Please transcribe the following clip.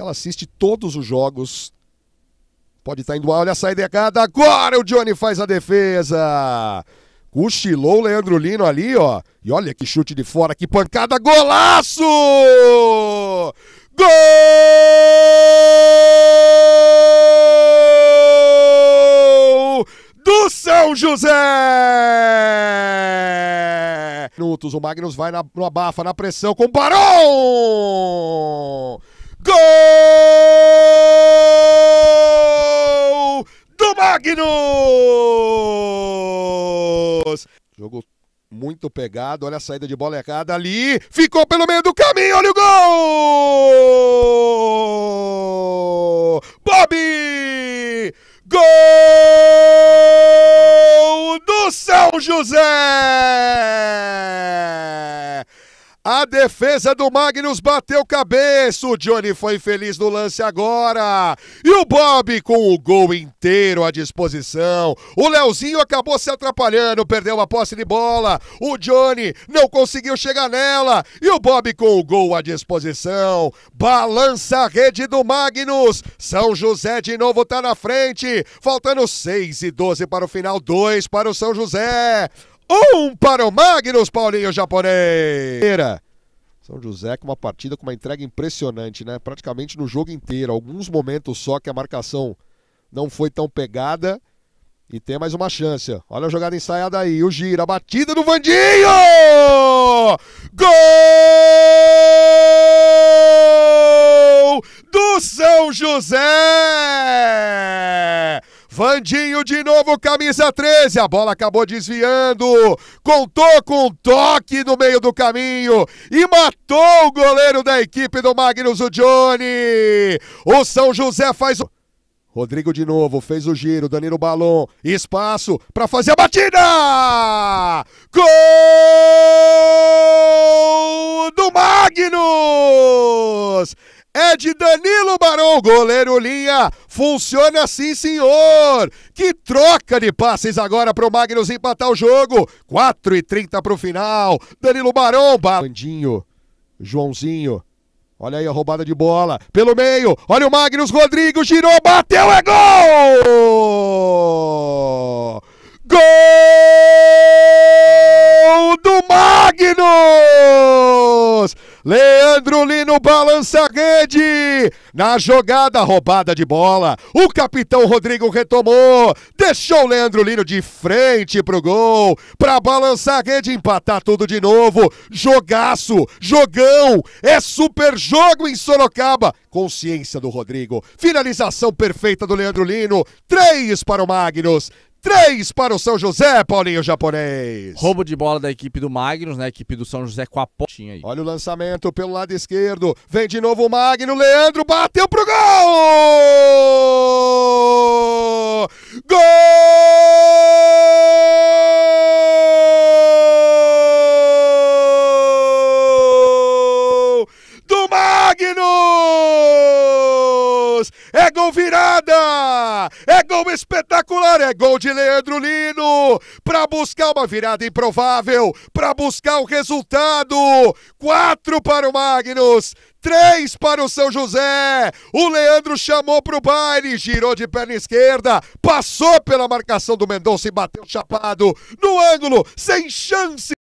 Ela assiste todos os jogos. Pode estar indo. Olha a saída errada. Agora o Johnny faz a defesa. Cochilou o Leandro Lino ali, ó. E olha que chute de fora, que pancada. Golaço! Gol! Do São José! Minutos, o Magnus vai na, no abafa, na pressão com o Barão! Gol do Magnus! Jogo muito pegado, olha a saída de bola errada ali, ficou pelo meio do caminho, olha o gol! Bob! Gol do São José! A defesa do Magnus bateu cabeça. O Johnny foi feliz no lance agora. E o Bob com o gol inteiro à disposição. O Leozinho acabou se atrapalhando, perdeu a posse de bola. O Johnny não conseguiu chegar nela. E o Bob com o gol à disposição. Balança a rede do Magnus. São José de novo tá na frente. Faltando 6 e 12 para o final, 2 para o São José. Um para o Magnus Paulinho Japonês. São José com uma partida com uma entrega impressionante, né? Praticamente no jogo inteiro. Alguns momentos só que a marcação não foi tão pegada. E tem mais uma chance. Olha a jogada ensaiada aí. O giro, a batida do Vandinho! Gol do São José! Vandinho de novo, camisa 13. A bola acabou desviando. Contou com um toque no meio do caminho e matou o goleiro da equipe do Magnus o Johnny. O São José faz o. Rodrigo de novo, fez o giro, Danilo Balon, espaço para fazer a batida! Gol do Magnus! é de Danilo Barão, goleiro linha. Funciona assim, senhor. Que troca de passes agora pro Magnus empatar o jogo. 4 e 30 pro final. Danilo Barão, Bandinho, Joãozinho. Olha aí a roubada de bola pelo meio. Olha o Magnus Rodrigo girou, bateu, é gol! Leandro Lino balança a rede. Na jogada, roubada de bola. O capitão Rodrigo retomou. Deixou Leandro Lino de frente pro gol. Pra balançar a rede, empatar tudo de novo. Jogaço, jogão. É super jogo em Sorocaba. Consciência do Rodrigo. Finalização perfeita do Leandro Lino. Três para o Magnus. 3 para o São José, Paulinho Japonês. Roubo de bola da equipe do Magnus, né? Equipe do São José com a pontinha aí. Olha o lançamento pelo lado esquerdo. Vem de novo o Magno. Leandro bateu pro gol! virada! É gol espetacular, é gol de Leandro Lino para buscar uma virada improvável, para buscar o resultado. Quatro para o Magnus, três para o São José. O Leandro chamou para o baile, girou de perna esquerda, passou pela marcação do Mendonça e bateu chapado no ângulo, sem chance.